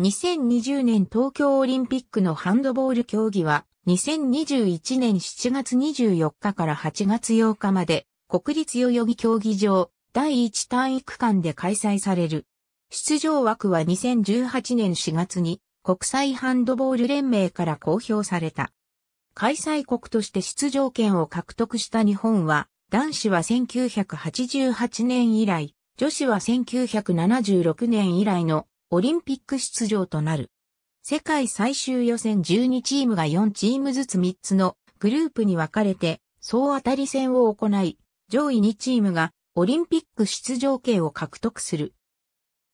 2020年東京オリンピックのハンドボール競技は2021年7月24日から8月8日まで国立代々木競技場第1体育館で開催される。出場枠は2018年4月に国際ハンドボール連盟から公表された。開催国として出場権を獲得した日本は男子は1988年以来、女子は1976年以来のオリンピック出場となる。世界最終予選12チームが4チームずつ3つのグループに分かれて、総当たり戦を行い、上位2チームがオリンピック出場権を獲得する。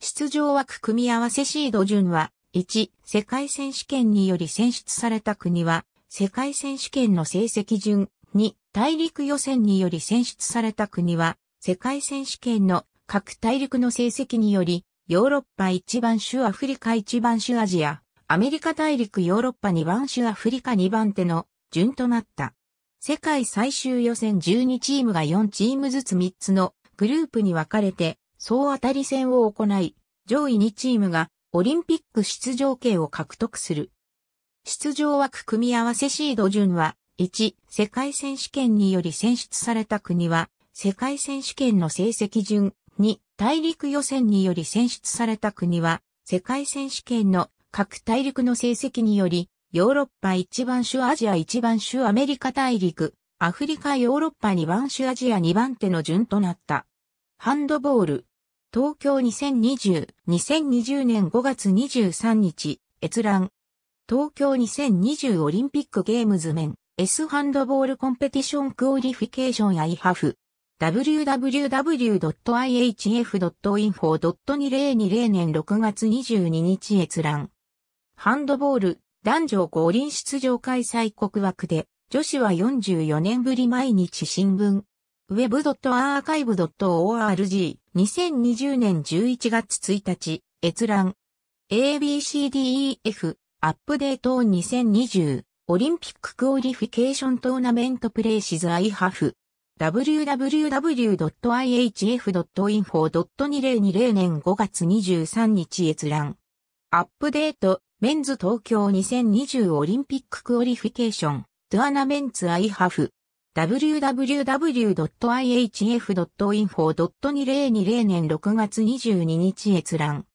出場枠組み合わせシード順は、1、世界選手権により選出された国は、世界選手権の成績順、2、大陸予選により選出された国は、世界選手権の各大陸の成績によりヨーロッパ1番種アフリカ1番種アジア、アメリカ大陸ヨーロッパ2番種アフリカ2番手の順となった。世界最終予選12チームが4チームずつ3つのグループに分かれて、総当たり戦を行い、上位2チームがオリンピック出場権を獲得する。出場枠組み合わせシード順は、1、世界選手権により選出された国は、世界選手権の成績順、2、大陸予選により選出された国は、世界選手権の各大陸の成績により、ヨーロッパ1番手アジア1番手アメリカ大陸、アフリカヨーロッパ2番手アジア2番手の順となった。ハンドボール。東京2020、2 0年5月23日、閲覧。東京2020オリンピックゲームズメン、S ハンドボールコンペティションクオリフィケーションアイハフ。www.ihf.info.2020 年6月22日閲覧。ハンドボール、男女五輪出場開催国枠で、女子は44年ぶり毎日新聞。web.archive.org2020 年11月1日、閲覧。ABCDEF、アップデート2020、オリンピッククオリフィケーショントーナメントプレイシズアイハフ。www.ihf.info.2020 年5月23日閲覧。アップデート、メンズ東京2020オリンピッククオリフィケーション、トゥアナメンツアイハフ。www.ihf.info.2020 年6月22日閲覧。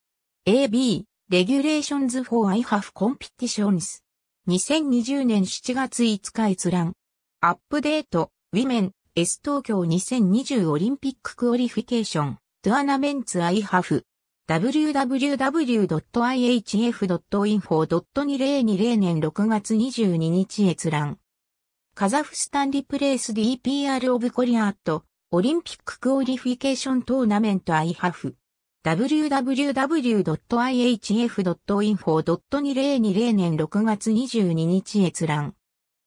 AB、レギュレーションズ for IHAF Competitions。2020年7月5日閲覧。アップデート、ウィメン、S 東京2020オリンピッククオリフィケーション、トゥアナメンツアイハフ。www.ihf.info.2020 年6月22日閲覧。カザフスタンリプレイス DPR オブコリアート、オリンピッククオリフィケーショントーナメント IHAF。www.ihf.info.2020 年6月22日閲覧。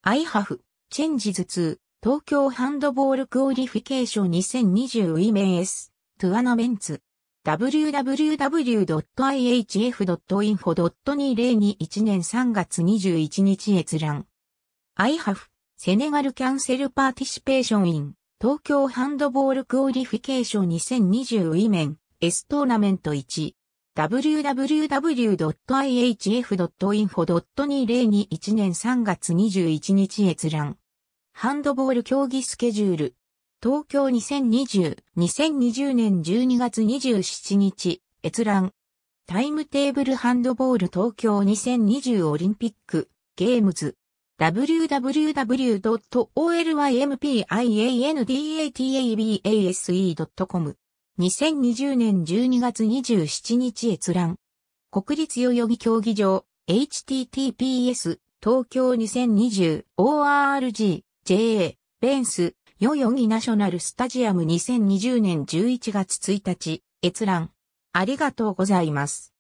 IHAF、チェンジズ2。東京ハンドボールクオリフィケーション2 0 2 0メン s トゥアナメンツ www.ihf.info.2021 年3月21日閲覧 IHAF セネガルキャンセルパーティシペーションイン東京ハンドボールクオリフィケーション2 0 2 0メン s トーナメント1 www.ihf.info.2021 年3月21日閲覧ハンドボール競技スケジュール。東京2020、2020年12月27日、閲覧。タイムテーブルハンドボール東京2020オリンピック、ゲームズ。www.olympiandatabase.com 2020年12月27日閲覧。国立代々木競技場、https 東京 2020org JA、ベンス、代々木ナショナルスタジアム2020年11月1日、閲覧。ありがとうございます。